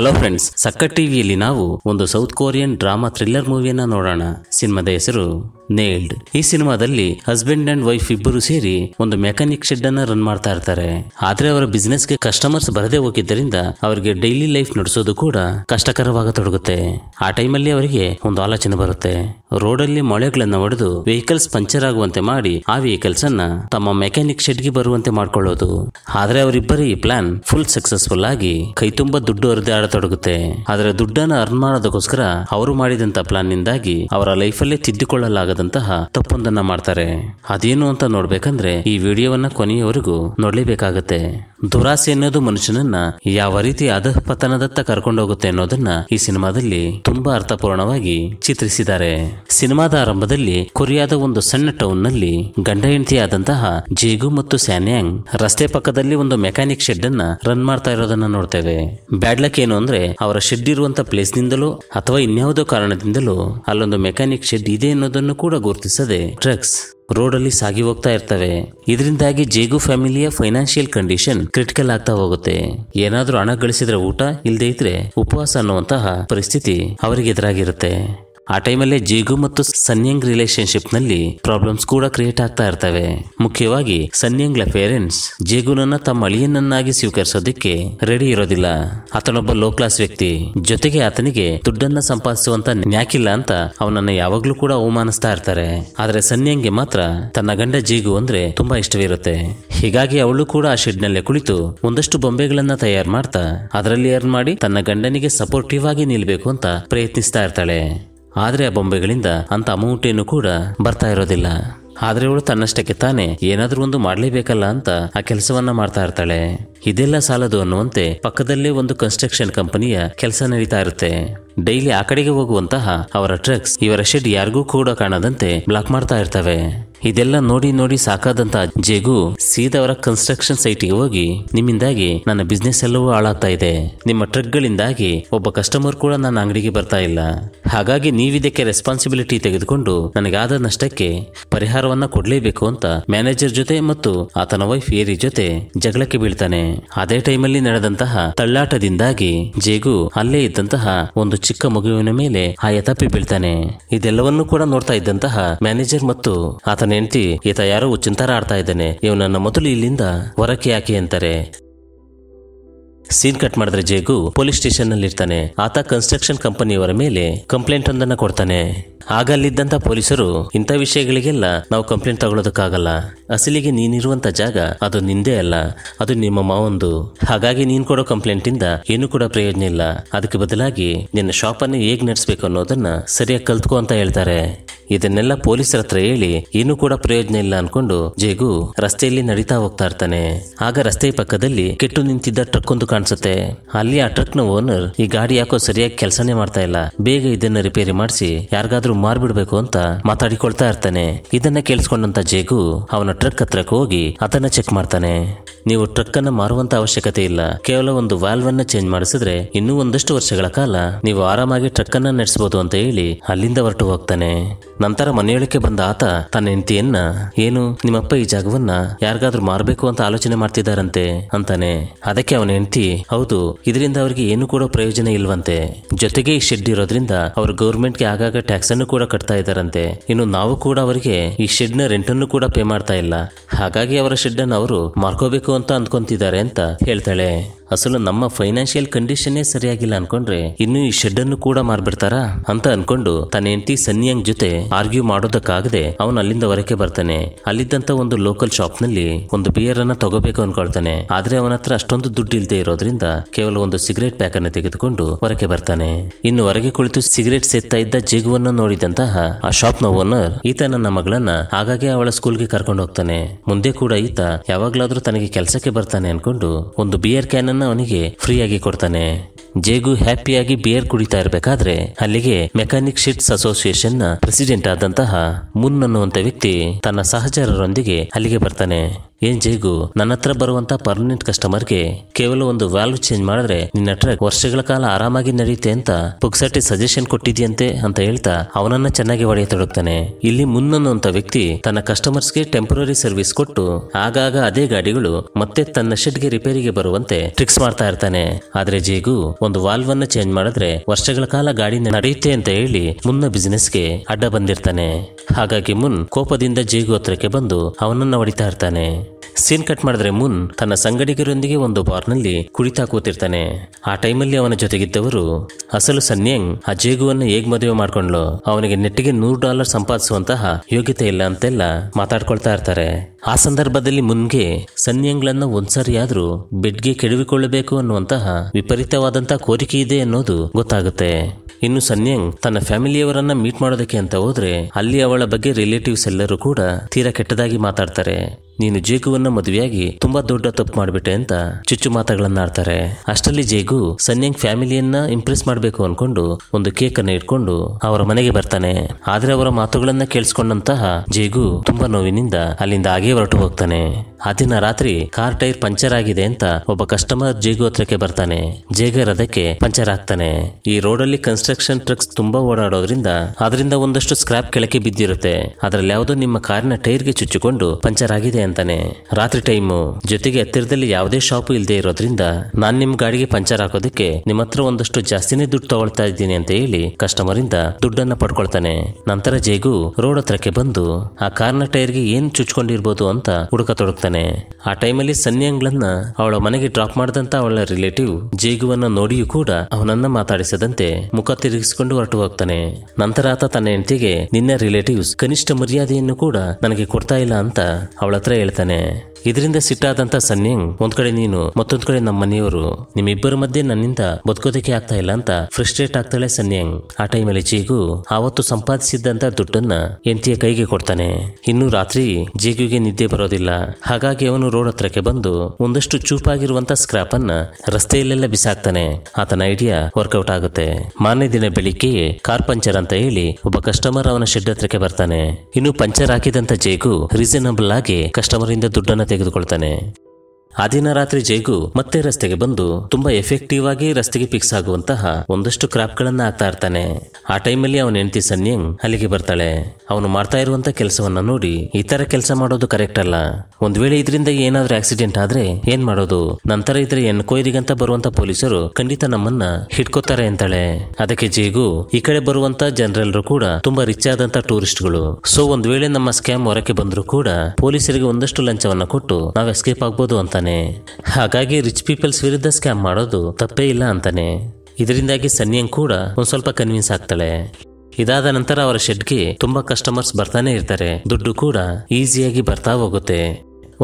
hello friends ಸಕ್ಕ ಟಿವಿಯಲ್ಲಿ ನಾವು ಒಂದು ಸೌತ್ ಕೊರಿಯನ್ ಡ್ರಾಮಾ ಥ್ರಿಲ್ಲರ್ ಮೂವಿಯನ್ನ ನೋಡೋಣ ಸಿನಿಮಾದ ಹೆಸರು ನೇಲ್ಡ್ ಈ ಸಿನಿಮಾದಲ್ಲಿ ಹಸ್ಬೆಂಡ್ ಅಂಡ್ ವೈಫ್ ಇಬ್ಬರು ಸೇರಿ ಒಂದು ಮೆಕ್ಯಾನಿಕ್ ಶೆಡ್ ಅನ್ನ ರನ್ ಮಾಡ್ತಾ ಇರ್ತಾರೆ ಆದ್ರೆ ಅವರ ಬಿಸ್ನೆಸ್ ಗೆ ಕಸ್ಟಮರ್ಸ್ ಬರದೇ ಹೋಗಿದ್ದರಿಂದ ಅವರಿಗೆ ಡೈಲಿ ಲೈಫ್ ನಡೆಸೋದು ಕೂಡ ಕಷ್ಟಕರವಾಗ ತೊಡಗುತ್ತೆ ಆ ಟೈಮಲ್ಲಿ ಅವರಿಗೆ ಒಂದು ಆಲೋಚನೆ ಬರುತ್ತೆ ರೋಡಲ್ಲಿ ಮೊಳೆಗಳನ್ನು ಒಡೆದು ವೆಹಿಕಲ್ಸ್ ಪಂಚರ್ ಆಗುವಂತೆ ಮಾಡಿ ಆ ವೆಹಿಕಲ್ಸ್ ಅನ್ನ ತಮ್ಮ ಮೆಕ್ಯಾನಿಕ್ ಶೆಡ್ಗೆ ಬರುವಂತೆ ಮಾಡ್ಕೊಳ್ಳೋದು ಆದ್ರೆ ಅವರಿಬ್ಬರ ಈ ಪ್ಲಾನ್ ಫುಲ್ ಸಕ್ಸಸ್ಫುಲ್ ಆಗಿ ಕೈ ತುಂಬಾ ದುಡ್ಡು ಆಡತೊಡಗುತ್ತೆ ಆದ್ರೆ ದುಡ್ಡನ್ನು ಅರ್ನ್ ಮಾಡೋದಕ್ಕೋಸ್ಕರ ಅವರು ಮಾಡಿದಂತ ಪ್ಲಾನ್ ನಿಂದಾಗಿ ಅವರ ಲೈಫ್ ಅಲ್ಲೇ ತಿದ್ದಿಕೊಳ್ಳಲಾಗದಂತಹ ತಪ್ಪೊಂದನ್ನ ಮಾಡ್ತಾರೆ ಅದೇನು ಅಂತ ನೋಡ್ಬೇಕಂದ್ರೆ ಈ ವಿಡಿಯೋವನ್ನ ಕೊನೆಯವರೆಗೂ ನೋಡ್ಲೇಬೇಕಾಗತ್ತೆ ದುರಾಸೆ ಅನ್ನೋದು ಮನುಷ್ಯನನ್ನ ಯಾವ ರೀತಿ ಅಧಃಪತನದತ್ತ ಕರ್ಕೊಂಡೋಗುತ್ತೆ ಅನ್ನೋದನ್ನ ಈ ಸಿನಿಮಾದಲ್ಲಿ ತುಂಬಾ ಅರ್ಥಪೂರ್ಣವಾಗಿ ಚಿತ್ರಿಸಿದ್ದಾರೆ ಸಿನಿಮಾದ ಆರಂಭದಲ್ಲಿ ಕೊರಿಯಾದ ಒಂದು ಸಣ್ಣ ಟೌನ್ ನಲ್ಲಿ ಗಂಡ ಹೆಂಡತಿಯಾದಂತಹ ಜೇಗು ಮತ್ತು ಸ್ಯಾನ್ಯಾಂಗ್ ರಸ್ತೆ ಪಕ್ಕದಲ್ಲಿ ಒಂದು ಮೆಕ್ಯಾನಿಕ್ ಶೆಡ್ ಅನ್ನ ರನ್ ಮಾಡ್ತಾ ಇರೋದನ್ನ ನೋಡ್ತೇವೆ ಬ್ಯಾಡ್ ಲಕ್ ಏನು ಅಂದ್ರೆ ಅವರ ಶೆಡ್ ಇರುವಂತ ಪ್ಲೇಸ್ ನಿಂದಲೋ ಅಥವಾ ಇನ್ಯಾವುದೋ ಕಾರಣದಿಂದಲೋ ಅಲ್ಲೊಂದು ಮೆಕ್ಯಾನಿಕ್ ಶೆಡ್ ಇದೆ ಅನ್ನೋದನ್ನು ಕೂಡ ಗುರುತಿಸದೆ ಡ್ರಗ್ಸ್ ರೋಡ್ ಅಲ್ಲಿ ಸಾಗಿ ಹೋಗ್ತಾ ಇರ್ತವೆ ಇದರಿಂದಾಗಿ ಜೇಗು ಫ್ಯಾಮಿಲಿಯ ಫೈನಾನ್ಷಿಯಲ್ ಕಂಡೀಷನ್ ಕ್ರಿಟಿಕಲ್ ಆಗ್ತಾ ಹೋಗುತ್ತೆ ಏನಾದ್ರೂ ಹಣ ಗಳಿಸಿದ್ರೆ ಊಟ ಇಲ್ಲದೆ ಇದ್ರೆ ಉಪವಾಸ ಅನ್ನುವಂತಹ ಪರಿಸ್ಥಿತಿ ಅವರಿಗೆ ಎದುರಾಗಿರುತ್ತೆ ಆ ಟೈಮಲ್ಲೇ ಜೀಗು ಮತ್ತು ಸನ್ಯಂಗ್ ರಿಲೇಶನ್ಶಿಪ್ ನಲ್ಲಿ ಪ್ರಾಬ್ಲಮ್ಸ್ ಕೂಡ ಕ್ರಿಯೇಟ್ ಆಗ್ತಾ ಇರ್ತವೆ ಮುಖ್ಯವಾಗಿ ಸನ್ಯಂಗ್ಲ ಪೇರೆಂಟ್ಸ್ ಜೇಗುನನ್ನ ತಮ್ಮ ಅಳಿಯನನ್ನಾಗಿ ಸ್ವೀಕರಿಸೋದಕ್ಕೆ ರೆಡಿ ಇರೋದಿಲ್ಲ ಆತನೊಬ್ಬ ಲೋ ಕ್ಲಾಸ್ ವ್ಯಕ್ತಿ ಜೊತೆಗೆ ಆತನಿಗೆ ದುಡ್ಡನ್ನ ಸಂಪಾದಿಸುವಂತ ನ್ಯಾಕಿಲ್ಲ ಅಂತ ಅವನನ್ನ ಯಾವಾಗ್ಲೂ ಕೂಡ ಅವಮಾನಿಸ್ತಾ ಇರ್ತಾರೆ ಆದ್ರೆ ಸನ್ಯಂಗೆ ಮಾತ್ರ ತನ್ನ ಗಂಡ ಜೀಗು ಅಂದ್ರೆ ತುಂಬಾ ಇಷ್ಟವಿರುತ್ತೆ ಹೀಗಾಗಿ ಅವಳು ಕೂಡ ಆ ಶೆಡ್ ನಲ್ಲೇ ಕುಳಿತು ಒಂದಷ್ಟು ಬೊಂಬೆಗಳನ್ನ ತಯಾರು ಮಾಡ್ತಾ ಅದರಲ್ಲಿ ಅರ್ನ್ ಮಾಡಿ ತನ್ನ ಗಂಡನಿಗೆ ಸಪೋರ್ಟಿವ್ ಆಗಿ ನಿಲ್ಬೇಕು ಅಂತ ಪ್ರಯತ್ನಿಸ್ತಾ ಇರ್ತಾಳೆ ಆದರೆ ಆ ಬೊಂಬೆಗಳಿಂದ ಅಮೌಂಟ್ ಅಮೌಂಟೇನು ಕೂಡ ಬರ್ತಾ ಇರೋದಿಲ್ಲ ಆದರೆ ಇವಳು ತನ್ನಷ್ಟಕ್ಕೆ ತಾನೇ ಏನಾದರೂ ಒಂದು ಮಾಡಲೇಬೇಕಲ್ಲ ಅಂತ ಆ ಕೆಲಸವನ್ನ ಮಾಡ್ತಾ ಇರ್ತಾಳೆ ಇದೆಲ್ಲ ಸಾಲದು ಅನ್ನುವಂತೆ ಪಕ್ಕದಲ್ಲೇ ಒಂದು ಕನ್ಸ್ಟ್ರಕ್ಷನ್ ಕಂಪನಿಯ ಕೆಲಸ ನಡೀತಾ ಇರುತ್ತೆ ಡೈಲಿ ಆ ಕಡೆಗೆ ಹೋಗುವಂತಹ ಅವರ ಟ್ರಕ್ಸ್ ಇವರ ಶೆಡ್ ಯಾರಿಗೂ ಕೂಡ ಕಾಣದಂತೆ ಬ್ಲಾಕ್ ಮಾಡ್ತಾ ಇರ್ತವೆ ಇದೆಲ್ಲ ನೋಡಿ ನೋಡಿ ಸಾಕಾದಂತ ಜೇಗು ಅವರ ಕನ್ಸ್ಟ್ರಕ್ಷನ್ ಗೆ ಹೋಗಿ ನಿಮ್ಮಿಂದಾಗಿ ನನ್ನ ಬಿಸ್ನೆಸ್ ಎಲ್ಲವೂ ಹಾಳಾಗ್ತಾ ಇದೆ ನಿಮ್ಮ ಟ್ರಕ್ ಗಳಿಂದಾಗಿ ಒಬ್ಬ ಕಸ್ಟಮರ್ ಕೂಡ ನನ್ನ ಅಂಗಡಿಗೆ ಬರ್ತಾ ಇಲ್ಲ ಹಾಗಾಗಿ ನೀವಿದಕ್ಕೆ ರೆಸ್ಪಾನ್ಸಿಬಿಲಿಟಿ ತೆಗೆದುಕೊಂಡು ನನಗಾದ ನಷ್ಟಕ್ಕೆ ಪರಿಹಾರವನ್ನ ಕೊಡ್ಲೇಬೇಕು ಅಂತ ಮ್ಯಾನೇಜರ್ ಜೊತೆ ಮತ್ತು ಆತನ ವೈಫ್ ಏರಿ ಜೊತೆ ಜಗಳಕ್ಕೆ ಬೀಳ್ತಾನೆ ಅದೇ ಟೈಮಲ್ಲಿ ನಡೆದಂತಹ ತಳ್ಳಾಟದಿಂದಾಗಿ ಜೇಗು ಅಲ್ಲೇ ಇದ್ದಂತಹ ಒಂದು ಚಿಕ್ಕ ಮಗುವಿನ ಮೇಲೆ ಆಯ ತಪ್ಪಿ ಬೀಳ್ತಾನೆ ಇದೆಲ್ಲವನ್ನೂ ಕೂಡ ನೋಡ್ತಾ ಇದ್ದಂತಹ ಮ್ಯಾನೇಜರ್ ಮತ್ತು ಆತನ ಹೆಂಡತಿ ಈತ ಯಾರೋ ಚಿಂತಾರ ಆಡ್ತಾ ಇದ್ದಾನೆ ಇವ್ ನನ್ನ ಮೊದಲು ಇಲ್ಲಿಂದ ಹೊರಕ್ಕೆ ಯಾಕೆ ಅಂತಾರೆ ಸೀನ್ ಕಟ್ ಮಾಡಿದ್ರೆ ಜೇಗು ಪೊಲೀಸ್ ಸ್ಟೇಷನ್ ನಲ್ಲಿ ಇರ್ತಾನೆ ಆತ ಕನ್ಸ್ಟ್ರಕ್ಷನ್ ಕಂಪನಿಯವರ ಮೇಲೆ ಕಂಪ್ಲೇಂಟ್ ಒಂದನ್ನ ಕೊಡ್ತಾನೆ ಆಗ ಅಲ್ಲಿದ್ದಂತ ಪೊಲೀಸರು ಇಂಥ ವಿಷಯಗಳಿಗೆಲ್ಲ ನಾವು ಕಂಪ್ಲೇಂಟ್ ತಗೊಳ್ಳೋದಕ್ಕಾಗಲ್ಲ ಅಸಲಿಗೆ ನೀನಿರುವಂತ ಜಾಗ ಅದು ನಿಂದೇ ಅಲ್ಲ ಅದು ನಿಮ್ಮ ಮಾವೊಂದು ಹಾಗಾಗಿ ನೀನ್ ಕೊಡೋ ಕಂಪ್ಲೇಂಟ್ ಇಂದ ಏನು ಕೂಡ ಪ್ರಯೋಜನ ಇಲ್ಲ ಅದಕ್ಕೆ ಬದಲಾಗಿ ನಿನ್ನ ಶಾಪ್ ಅನ್ನು ಹೇಗ್ ನಡೆಸಬೇಕು ಅನ್ನೋದನ್ನ ಸರಿಯಾಗಿ ಕಲ್ತ್ಕೋ ಅಂತ ಹೇಳ್ತಾರೆ ಇದನ್ನೆಲ್ಲ ಪೊಲೀಸರ ಹತ್ರ ಹೇಳಿ ಏನೂ ಕೂಡ ಪ್ರಯೋಜನ ಇಲ್ಲ ಅನ್ಕೊಂಡು ಜೇಗು ರಸ್ತೆಯಲ್ಲಿ ನಡೀತಾ ಹೋಗ್ತಾ ಇರ್ತಾನೆ ಆಗ ರಸ್ತೆ ಪಕ್ಕದಲ್ಲಿ ಕೆಟ್ಟು ನಿಂತಿದ್ದ ಟ್ರಕ್ ಒಂದು ಕಾಣಿಸುತ್ತೆ ಅಲ್ಲಿ ಆ ಟ್ರಕ್ ನ ಓನರ್ ಈ ಗಾಡಿ ಯಾಕೋ ಸರಿಯಾಗಿ ಕೆಲಸನೇ ಮಾಡ್ತಾ ಇಲ್ಲ ಬೇಗ ಇದನ್ನ ರಿಪೇರಿ ಮಾಡಿಸಿ ಯಾರಿಗಾದ್ರೂ ಮಾರ್ಬಿಡ್ಬೇಕು ಅಂತ ಮಾತಾಡಿಕೊಳ್ತಾ ಇರ್ತಾನೆ ಇದನ್ನ ಕೇಳಿಸ್ಕೊಂಡಂತ ಜೇಗು ಅವನ ಟ್ರಕ್ ಹತ್ರಕ್ಕೆ ಹೋಗಿ ಅದನ್ನ ಚೆಕ್ ಮಾಡ್ತಾನೆ ನೀವು ಟ್ರಕ್ ಅನ್ನ ಮಾರುವಂತ ಅವಶ್ಯಕತೆ ಇಲ್ಲ ಕೇವಲ ಒಂದು ವಾಲ್ವ್ ಅನ್ನ ಚೇಂಜ್ ಮಾಡಿಸಿದ್ರೆ ಇನ್ನೂ ಒಂದಷ್ಟು ವರ್ಷಗಳ ಕಾಲ ನೀವು ಆರಾಮಾಗಿ ಟ್ರಕ್ ಅನ್ನ ನಡೆಸಬಹುದು ಅಂತ ಹೇಳಿ ಅಲ್ಲಿಂದ ಹೊರಟು ಹೋಗ್ತಾನೆ ನಂತರ ಮನೆಯೊಳಕ್ಕೆ ಬಂದ ಆತ ತನ್ನ ಹೆಂಡತಿಯನ್ನ ಏನು ನಿಮ್ಮಪ್ಪ ಈ ಜಾಗವನ್ನ ಯಾರಿಗಾದ್ರೂ ಮಾರಬೇಕು ಅಂತ ಆಲೋಚನೆ ಮಾಡ್ತಿದ್ದಾರಂತೆ ಅಂತಾನೆ ಅದಕ್ಕೆ ಅವನ ಹೆಂಡತಿ ಹೌದು ಇದರಿಂದ ಅವರಿಗೆ ಏನು ಕೂಡ ಪ್ರಯೋಜನ ಇಲ್ವಂತೆ ಜೊತೆಗೆ ಈ ಶೆಡ್ ಇರೋದ್ರಿಂದ ಅವರು ಗೆ ಆಗಾಗ ಟ್ಯಾಕ್ಸ್ ಅನ್ನು ಕೂಡ ಕಟ್ತಾ ಇದ್ದಾರಂತೆ ಇನ್ನು ನಾವು ಕೂಡ ಅವರಿಗೆ ಈ ಶೆಡ್ ನ ರೆಂಟ್ ಅನ್ನು ಕೂಡ ಪೇ ಮಾಡ್ತಾ ಇಲ್ಲ ಹಾಗಾಗಿ ಅವರ ಶೆಡ್ ಅನ್ನು ಅವರು ಮಾರ್ಕೋಬೇಕು ಅಂತ ಅಂದ್ಕೊಂತಿದ್ದಾರೆ ಅಂತ ಹೇಳ್ತಾಳೆ ಅಸಲು ನಮ್ಮ ಫೈನಾನ್ಷಿಯಲ್ ಕಂಡೀಷನ್ನೇ ಸರಿಯಾಗಿಲ್ಲ ಅನ್ಕೊಂಡ್ರೆ ಇನ್ನು ಈ ಶೆಡ್ ಅನ್ನು ಕೂಡ ಮಾರ್ಬಿಡ್ತಾರಾ ಅಂತ ಅನ್ಕೊಂಡು ತನ್ನ ಹೆಂಡತಿ ಸನ್ನಿಯಂಗ್ ಜೊತೆ ಆರ್ಗ್ಯೂ ಮಾಡೋದಕ್ಕಾಗದೆ ಅವನು ಅಲ್ಲಿಂದ ಹೊರಕೆ ಬರ್ತಾನೆ ಅಲ್ಲಿದ್ದಂತ ಒಂದು ಲೋಕಲ್ ಶಾಪ್ ನಲ್ಲಿ ಒಂದು ಬಿಯರ್ ಅನ್ನ ತಗೋಬೇಕು ಅನ್ಕೊಳ್ತಾನೆ ಆದ್ರೆ ಅವನ ಹತ್ರ ಅಷ್ಟೊಂದು ದುಡ್ಡು ಇಲ್ಲದೆ ಇರೋದ್ರಿಂದ ಕೇವಲ ಒಂದು ಸಿಗರೇಟ್ ಪ್ಯಾಕ್ ಅನ್ನು ತೆಗೆದುಕೊಂಡು ಹೊರಕೆ ಬರ್ತಾನೆ ಇನ್ನು ಹೊರಗೆ ಕುಳಿತು ಸಿಗರೇಟ್ ಸೇತ್ತಾ ಇದ್ದ ಜೇಗುವನ್ನು ನೋಡಿದಂತಹ ಆ ಶಾಪ್ ನ ಓನರ್ ಈತ ನನ್ನ ಮಗಳನ್ನ ಹಾಗಾಗಿ ಅವಳ ಸ್ಕೂಲ್ಗೆ ಕರ್ಕೊಂಡು ಹೋಗ್ತಾನೆ ಮುಂದೆ ಕೂಡ ಈತ ಯಾವಾಗ್ಲಾದ್ರೂ ತನಗೆ ಕೆಲಸಕ್ಕೆ ಬರ್ತಾನೆ ಅನ್ಕೊಂಡು ಒಂದು ಬಿಯರ್ ಕ್ಯಾನ್ ಅನ್ನ ಅವನಿಗೆ ಫ್ರೀಯಾಗಿ ಕೊಡ್ತಾನೆ ಜೇಗು ಹ್ಯಾಪಿಯಾಗಿ ಬಿಯರ್ ಕುಡಿತಾ ಇರಬೇಕಾದ್ರೆ ಅಲ್ಲಿಗೆ ಮೆಕ್ಯಾನಿಕ್ ಶಿಟ್ಸ್ ಅಸೋಸಿಯೇಷನ್ ನ ಪ್ರೆಸಿಡೆಂಟ್ ಆದಂತಹ ಮುನ್ ಅನ್ನುವಂತ ವ್ಯಕ್ತಿ ತನ್ನ ಸಹಚರರೊಂದಿಗೆ ಅಲ್ಲಿಗೆ ಬರ್ತಾನೆ ಏನ್ ಜೇಗು ನನ್ನ ಹತ್ರ ಬರುವಂತ ಪರ್ಮನೆಂಟ್ ಕಸ್ಟಮರ್ಗೆ ಕೇವಲ ಒಂದು ವಾಲ್ವ್ ಚೇಂಜ್ ಮಾಡಿದ್ರೆ ನಿನ್ನ ಟ್ರಕ್ ವರ್ಷಗಳ ಕಾಲ ಆರಾಮಾಗಿ ನಡೆಯುತ್ತೆ ಅಂತ ಪುಕ್ಸಟ್ಟಿ ಸಜೆಷನ್ ಕೊಟ್ಟಿದ್ಯಂತೆ ಅಂತ ಹೇಳ್ತಾ ಅವನನ್ನ ಚೆನ್ನಾಗಿ ಹೊಡೆಯತೊಡಗ್ತಾನೆ ಇಲ್ಲಿ ಮುನ್ನನ್ನುವಂತ ವ್ಯಕ್ತಿ ತನ್ನ ಗೆ ಟೆಂಪರರಿ ಸರ್ವಿಸ್ ಕೊಟ್ಟು ಆಗಾಗ ಅದೇ ಗಾಡಿಗಳು ಮತ್ತೆ ತನ್ನ ಶೆಡ್ಗೆ ರಿಪೇರಿಗೆ ಬರುವಂತೆ ಟ್ರಿಕ್ಸ್ ಮಾಡ್ತಾ ಇರ್ತಾನೆ ಆದ್ರೆ ಜೇಗು ಒಂದು ವಾಲ್ವ್ ಅನ್ನ ಚೇಂಜ್ ಮಾಡಿದ್ರೆ ವರ್ಷಗಳ ಕಾಲ ಗಾಡಿ ನಡೆಯುತ್ತೆ ಅಂತ ಹೇಳಿ ಮುನ್ನ ಗೆ ಅಡ್ಡ ಬಂದಿರ್ತಾನೆ ಹಾಗಾಗಿ ಮುನ್ ಕೋಪದಿಂದ ಜೇಗು ಹತ್ರಕ್ಕೆ ಬಂದು ಅವನನ್ನ ಹೊಡಿತಾ ಇರ್ತಾನೆ ಸೀನ್ ಕಟ್ ಮಾಡಿದ್ರೆ ಮುನ್ ತನ್ನ ಸಂಗಡಿಗರೊಂದಿಗೆ ಒಂದು ಬಾರ್ನಲ್ಲಿ ಕುಳಿತಾ ಕೂತಿರ್ತಾನೆ ಆ ಟೈಮಲ್ಲಿ ಅವನ ಜೊತೆಗಿದ್ದವರು ಅಸಲು ಸನ್ಯಂಗ್ ಆ ಜೇಗುವನ್ನು ಹೇಗ್ ಮದುವೆ ಮಾಡ್ಕೊಂಡ್ಲು ಅವನಿಗೆ ನೆಟ್ಟಿಗೆ ನೂರು ಡಾಲರ್ ಸಂಪಾದಿಸುವಂತಹ ಯೋಗ್ಯತೆ ಇಲ್ಲ ಅಂತೆಲ್ಲ ಮಾತಾಡ್ಕೊಳ್ತಾ ಇರ್ತಾರೆ ಆ ಸಂದರ್ಭದಲ್ಲಿ ಮುನ್ಗೆ ಸನ್ಯಂಗ್ಳನ್ನ ಒಂದ್ಸರಿಯಾದ್ರೂ ಬೆಡ್ಗೆ ಕೆಡವಿಕೊಳ್ಳಬೇಕು ಅನ್ನುವಂತಹ ವಿಪರೀತವಾದಂತಹ ಕೋರಿಕೆ ಇದೆ ಅನ್ನೋದು ಗೊತ್ತಾಗುತ್ತೆ ಇನ್ನು ಸನ್ಯಂಗ್ ತನ್ನ ಫ್ಯಾಮಿಲಿಯವರನ್ನ ಮೀಟ್ ಮಾಡೋದಕ್ಕೆ ಅಂತ ಹೋದ್ರೆ ಅಲ್ಲಿ ಅವಳ ಬಗ್ಗೆ ರಿಲೇಟಿವ್ಸ್ ಎಲ್ಲರೂ ಕೂಡ ತೀರಾ ಕೆಟ್ಟದಾಗಿ ಮಾತಾಡ್ತಾರೆ ನೀನು ಜೇಗುವನ್ನ ಮದುವೆಯಾಗಿ ತುಂಬಾ ದೊಡ್ಡ ತಪ್ಪು ಮಾಡ್ಬಿಟ್ಟೆ ಅಂತ ಚುಚ್ಚು ಮಾತುಗಳನ್ನ ಆಡ್ತಾರೆ ಅಷ್ಟರಲ್ಲಿ ಜೇಗು ಸನ್ಯಂಗ್ ಫ್ಯಾಮಿಲಿಯನ್ನ ಇಂಪ್ರೆಸ್ ಮಾಡಬೇಕು ಅನ್ಕೊಂಡು ಒಂದು ಕೇಕ್ ಅನ್ನ ಇಟ್ಕೊಂಡು ಅವರ ಮನೆಗೆ ಬರ್ತಾನೆ ಆದ್ರೆ ಅವರ ಮಾತುಗಳನ್ನ ಕೇಳಿಸ್ಕೊಂಡಂತಹ ಜೇಗು ತುಂಬಾ ನೋವಿನಿಂದ ಅಲ್ಲಿಂದ ಹಾಗೆ ಹೊರಟು ಹೋಗ್ತಾನೆ ಆ ದಿನ ರಾತ್ರಿ ಕಾರ್ ಟೈರ್ ಪಂಚರ್ ಆಗಿದೆ ಅಂತ ಒಬ್ಬ ಕಸ್ಟಮರ್ ಜೇಗು ಹತ್ರಕ್ಕೆ ಬರ್ತಾನೆ ಜೇಗರ್ ಅದಕ್ಕೆ ಪಂಚರ್ ಆಗ್ತಾನೆ ಈ ರೋಡ್ ಅಲ್ಲಿ ಕನ್ಸ್ಟ್ರಕ್ಷನ್ ಟ್ರಕ್ಸ್ ತುಂಬಾ ಓಡಾಡೋದ್ರಿಂದ ಅದರಿಂದ ಒಂದಷ್ಟು ಸ್ಕ್ರಾಪ್ ಕೆಳಕ್ಕೆ ಬಿದ್ದಿರುತ್ತೆ ಅದ್ರಲ್ಲಿ ಯಾವುದೋ ನಿಮ್ಮ ಕಾರಿನ ಗೆ ಚುಚ್ಚಿಕೊಂಡು ಪಂಚರ್ ಆಗಿದೆ ಅಂತಾನೆ ರಾತ್ರಿ ಟೈಮು ಜೊತೆಗೆ ಹತ್ತಿರದಲ್ಲಿ ಯಾವುದೇ ಶಾಪ್ ಇಲ್ಲದೆ ಇರೋದ್ರಿಂದ ನಾನ್ ನಿಮ್ ಗಾಡಿಗೆ ಪಂಚರ್ ಹಾಕೋದಕ್ಕೆ ನಿಮ್ಮ ಹತ್ರ ಒಂದಷ್ಟು ಜಾಸ್ತಿನೇ ದುಡ್ಡು ತಗೊಳ್ತಾ ಇದ್ದೀನಿ ಅಂತ ಹೇಳಿ ಕಸ್ಟಮರ್ ಇಂದ ದುಡ್ಡನ್ನ ಪಡ್ಕೊಳ್ತಾನೆ ನಂತರ ಜೇಗು ರೋಡ್ ಹತ್ರಕ್ಕೆ ಬಂದು ಆ ಕಾರ್ನ ಗೆ ಏನ್ ಚುಚ್ಕೊಂಡಿರ್ಬೋದು ಅಂತ ಹುಡುಕ ತೊಡಗ್ತಾನೆ ಆ ಟೈಮಲ್ಲಿ ಸನ್ಯಾಂಗ್ಳನ್ನ ಅವಳ ಮನೆಗೆ ಡ್ರಾಪ್ ಮಾಡಿದಂತ ಅವಳ ರಿಲೇಟಿವ್ ಜೇಗುವನ್ನ ನೋಡಿಯೂ ಕೂಡ ಅವನನ್ನ ಮಾತಾಡಿಸದಂತೆ ಮುಖ ತಿರುಗಿಸಿಕೊಂಡು ಹೊರಟು ಹೋಗ್ತಾನೆ ನಂತರ ಆತ ತನ್ನ ಹೆಂಡತಿಗೆ ನಿನ್ನ ರಿಲೇಟಿವ್ಸ್ ಕನಿಷ್ಠ ಮರ್ಯಾದೆಯನ್ನು ಕೂಡ ನನಗೆ ಕೊಡ್ತಾ ಇಲ್ಲ ಅಂತ ಅವಳ ಹತ್ರ ಹೇಳ್ತಾನೆ ಇದರಿಂದ ಸಿಟ್ಟಾದಂತ ಸನ್ಯಂಗ್ ಒಂದ್ ಕಡೆ ನೀನು ಮತ್ತೊಂದ್ ಕಡೆ ನಮ್ಮ ಮನೆಯವರು ನಿಮ್ಮಿಬ್ಬರ ಮಧ್ಯೆ ನನ್ನಿಂದ ಬದುಕೋದಕ್ಕೆ ಆಗ್ತಾ ಇಲ್ಲ ಅಂತ ಫ್ರಸ್ಟ್ರೇಟ್ ಆಗ್ತಾಳೆ ಸನ್ಯಂಗ್ ಆ ಟೈಮಲ್ಲಿ ಜೀಗು ಆವತ್ತು ಸಂಪಾದಿಸಿದ್ದಂತ ದುಡ್ಡನ್ನ ಎಂತಿಯ ಕೈಗೆ ಕೊಡ್ತಾನೆ ಇನ್ನು ರಾತ್ರಿ ಜೀಗುಗೆ ನಿದ್ದೆ ಬರೋದಿಲ್ಲ ಹಾಗಾಗಿ ಅವನು ರೋಡ್ ಹತ್ರಕ್ಕೆ ಬಂದು ಒಂದಷ್ಟು ಚೂಪಾಗಿರುವಂತ ಸ್ಕ್ರಾಪ್ ಅನ್ನ ರಸ್ತೆಯಲ್ಲೆಲ್ಲ ಬಿಸಾಕ್ತಾನೆ ಆತನ ಐಡಿಯಾ ವರ್ಕೌಟ್ ಆಗುತ್ತೆ ಮಾನ್ಯ ದಿನ ಬೆಳಿಗ್ಗೆ ಕಾರ್ ಪಂಚರ್ ಅಂತ ಹೇಳಿ ಒಬ್ಬ ಕಸ್ಟಮರ್ ಅವನ ಶೆಡ್ ಹತ್ರಕ್ಕೆ ಬರ್ತಾನೆ ಇನ್ನು ಪಂಚರ್ ಹಾಕಿದಂತ ಜೇಗು ರೀಸನಬಲ್ ಆಗಿ ಕಸ್ಟಮರ್ ಇಂದ ದುಡ್ಡನ್ನ ತೆಗೆದುಕೊಳ್ತಾನೆ ಆ ದಿನ ರಾತ್ರಿ ಜೈಗು ಮತ್ತೆ ರಸ್ತೆಗೆ ಬಂದು ತುಂಬಾ ಎಫೆಕ್ಟಿವ್ ಆಗಿ ರಸ್ತೆಗೆ ಫಿಕ್ಸ್ ಆಗುವಂತಹ ಒಂದಷ್ಟು ಕ್ರಾಪ್ ಗಳನ್ನ ಹಾಕ್ತಾ ಇರ್ತಾನೆ ಆ ಟೈಮಲ್ಲಿ ಅವನ ಹೆಂಡತಿ ಸನ್ಯಂಗ್ ಅಲ್ಲಿಗೆ ಬರ್ತಾಳೆ ಅವನು ಮಾಡ್ತಾ ಇರುವಂತ ಕೆಲಸವನ್ನ ನೋಡಿ ಈ ಕೆಲಸ ಮಾಡೋದು ಕರೆಕ್ಟ್ ಅಲ್ಲ ಒಂದ್ ವೇಳೆ ಇದರಿಂದ ಏನಾದ್ರೂ ಆಕ್ಸಿಡೆಂಟ್ ಆದ್ರೆ ಏನ್ ಮಾಡೋದು ನಂತರ ಇದ್ರ ಎನ್ಕ್ವೈರಿಗಂತ ಬರುವಂತ ಪೊಲೀಸರು ಖಂಡಿತ ನಮ್ಮನ್ನ ಹಿಡ್ಕೋತಾರೆ ಅಂತಾಳೆ ಅದಕ್ಕೆ ಜೈಗು ಈ ಕಡೆ ಬರುವಂತ ಜನರೆಲ್ಲರೂ ಕೂಡ ತುಂಬಾ ರಿಚ್ ಆದಂತ ಟೂರಿಸ್ಟ್ ಗಳು ಸೊ ಒಂದ್ ವೇಳೆ ನಮ್ಮ ಸ್ಕ್ಯಾಮ್ ಹೊರಕ್ಕೆ ಬಂದ್ರು ಕೂಡ ಪೊಲೀಸರಿಗೆ ಒಂದಷ್ಟು ಲಂಚವನ್ನ ಕೊಟ್ಟು ನಾವು ಎಸ್ಕೇಪ್ ಆಗ್ಬೋದು ಅಂತ ಅಂತಾನೆ ಹಾಗಾಗಿ ರಿಚ್ ಪೀಪಲ್ಸ್ ವಿರುದ್ಧ ಸ್ಕ್ಯಾಮ್ ಮಾಡೋದು ತಪ್ಪೇ ಇಲ್ಲ ಅಂತಾನೆ ಇದರಿಂದಾಗಿ ಸನ್ಯಂಗ್ ಕೂಡ ಒಂದ್ ಸ್ವಲ್ಪ ಕನ್ವಿನ್ಸ್ ಆಗ್ತಾಳೆ ಇದಾದ ನಂತರ ಅವರ ಶೆಡ್ಗೆ ತುಂಬಾ ಕಸ್ಟಮರ್ಸ್ ಬರ್ತಾನೆ ಇರ್ತಾರೆ ದುಡ್ಡು ಕೂಡ ಈಸಿಯಾಗಿ ಬರ್ತಾ ಹೋಗುತ್ತೆ